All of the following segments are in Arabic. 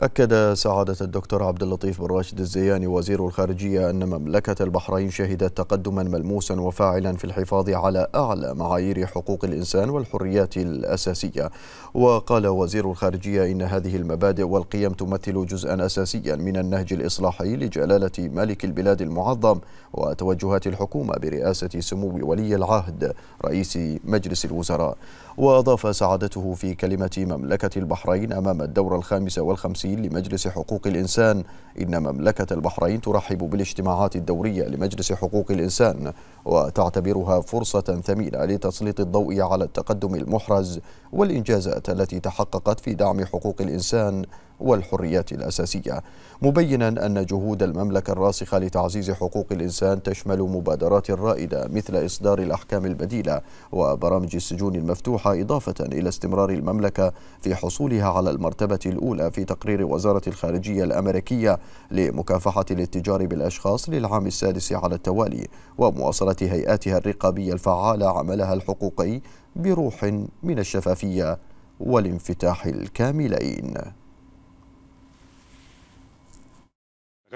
أكد سعادة الدكتور عبد اللطيف بن راشد الزياني وزير الخارجية أن مملكة البحرين شهدت تقدما ملموسا وفاعلا في الحفاظ على أعلى معايير حقوق الإنسان والحريات الأساسية وقال وزير الخارجية إن هذه المبادئ والقيم تمثل جزءا أساسيا من النهج الإصلاحي لجلالة ملك البلاد المعظم وتوجهات الحكومة برئاسة سمو ولي العهد رئيس مجلس الوزراء وأضاف سعادته في كلمة مملكة البحرين أمام الدورة الخامسة والخمسين التمثيل لمجلس حقوق الإنسان إن مملكة البحرين ترحب بالاجتماعات الدورية لمجلس حقوق الإنسان وتعتبرها فرصة ثمينة لتسليط الضوء على التقدم المحرز والإنجازات التي تحققت في دعم حقوق الإنسان والحريات الأساسية مبينا أن جهود المملكة الراسخة لتعزيز حقوق الإنسان تشمل مبادرات رائدة مثل إصدار الأحكام البديلة وبرامج السجون المفتوحة إضافة إلى استمرار المملكة في حصولها على المرتبة الأولى في تقرير وزارة الخارجية الأمريكية لمكافحة الاتجار بالأشخاص للعام السادس على التوالي ومواصلة هيئاتها الرقابية الفعالة عملها الحقوقي بروح من الشفافية والانفتاح الكاملين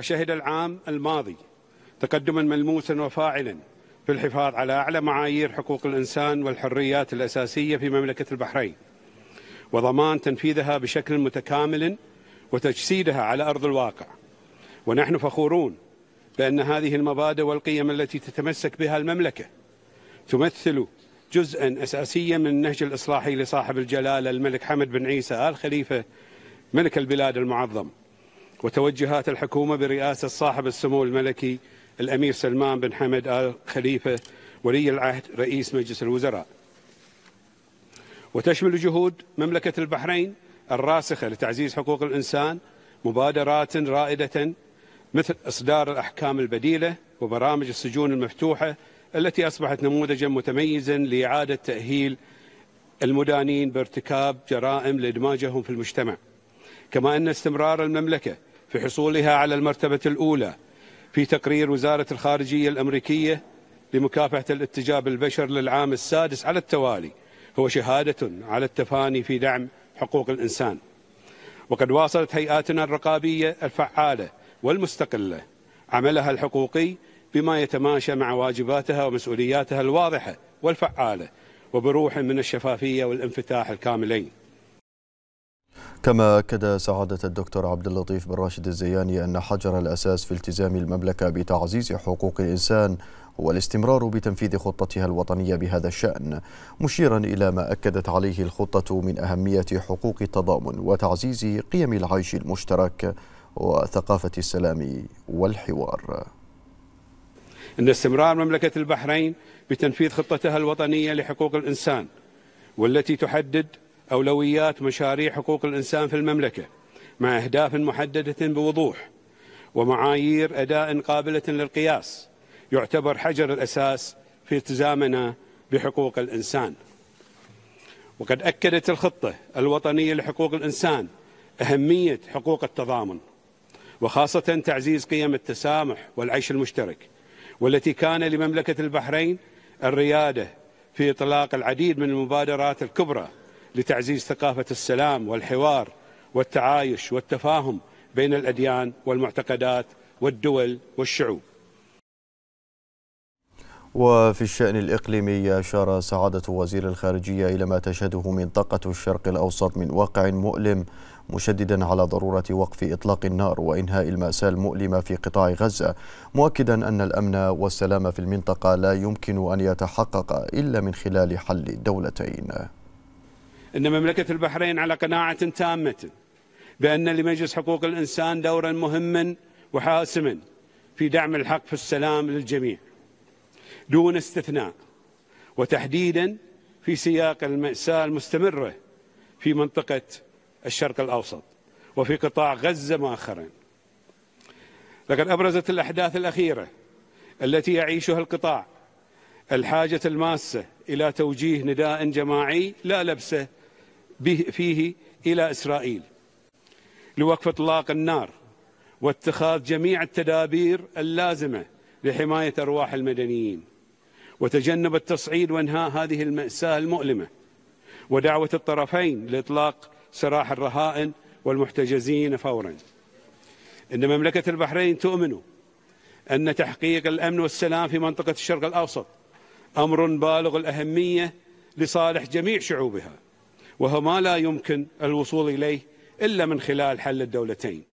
وشهد العام الماضي تقدما ملموسا وفاعلا في الحفاظ على أعلى معايير حقوق الإنسان والحريات الأساسية في مملكة البحرين وضمان تنفيذها بشكل متكامل وتجسيدها على أرض الواقع ونحن فخورون بأن هذه المبادئ والقيم التي تتمسك بها المملكة تمثل جزءا أساسيا من النهج الإصلاحي لصاحب الجلالة الملك حمد بن عيسى آل خليفة ملك البلاد المعظم وتوجهات الحكومة برئاسة صاحب السمو الملكي الأمير سلمان بن حمد آل خليفة ولي العهد رئيس مجلس الوزراء وتشمل جهود مملكة البحرين الراسخة لتعزيز حقوق الإنسان مبادرات رائدة مثل إصدار الأحكام البديلة وبرامج السجون المفتوحة التي أصبحت نموذجا متميزا لإعادة تأهيل المدانين بارتكاب جرائم لإدماجهم في المجتمع كما أن استمرار المملكة في حصولها على المرتبة الأولى في تقرير وزارة الخارجية الأمريكية لمكافحة الاتجاب البشر للعام السادس على التوالي هو شهادة على التفاني في دعم حقوق الإنسان وقد واصلت هيئاتنا الرقابية الفعالة والمستقلة عملها الحقوقي بما يتماشى مع واجباتها ومسؤولياتها الواضحة والفعالة وبروح من الشفافية والانفتاح الكاملين كما أكد سعادة الدكتور عبد اللطيف بن راشد الزياني أن حجر الأساس في التزام المملكة بتعزيز حقوق الإنسان هو الاستمرار بتنفيذ خطتها الوطنية بهذا الشأن مشيرا إلى ما أكدت عليه الخطة من أهمية حقوق التضامن وتعزيز قيم العيش المشترك وثقافة السلام والحوار أن استمرار مملكة البحرين بتنفيذ خطتها الوطنية لحقوق الإنسان والتي تحدد أولويات مشاريع حقوق الإنسان في المملكة مع أهداف محددة بوضوح ومعايير أداء قابلة للقياس يعتبر حجر الأساس في التزامنا بحقوق الإنسان وقد أكدت الخطة الوطنية لحقوق الإنسان أهمية حقوق التضامن وخاصة تعزيز قيم التسامح والعيش المشترك والتي كان لمملكة البحرين الريادة في إطلاق العديد من المبادرات الكبرى لتعزيز ثقافة السلام والحوار والتعايش والتفاهم بين الأديان والمعتقدات والدول والشعوب وفي الشأن الإقليمي أشار سعادة وزير الخارجية إلى ما تشهده منطقة الشرق الأوسط من واقع مؤلم مشددا على ضرورة وقف إطلاق النار وإنهاء المأساة المؤلمة في قطاع غزة مؤكدا أن الأمن والسلام في المنطقة لا يمكن أن يتحقق إلا من خلال حل الدولتين أن مملكة البحرين على قناعة تامة بأن لمجلس حقوق الإنسان دورا مهما وحاسما في دعم الحق في السلام للجميع دون استثناء وتحديدا في سياق المأساة المستمرة في منطقة الشرق الأوسط وفي قطاع غزة مؤخرا لقد أبرزت الأحداث الأخيرة التي يعيشها القطاع الحاجة الماسة إلى توجيه نداء جماعي لا لبسه به فيه إلى إسرائيل لوقف إطلاق النار واتخاذ جميع التدابير اللازمة لحماية أرواح المدنيين وتجنب التصعيد وانهاء هذه المأساة المؤلمة ودعوة الطرفين لإطلاق سراح الرهائن والمحتجزين فورا إن مملكة البحرين تؤمن أن تحقيق الأمن والسلام في منطقة الشرق الأوسط أمر بالغ الأهمية لصالح جميع شعوبها وهو ما لا يمكن الوصول إليه إلا من خلال حل الدولتين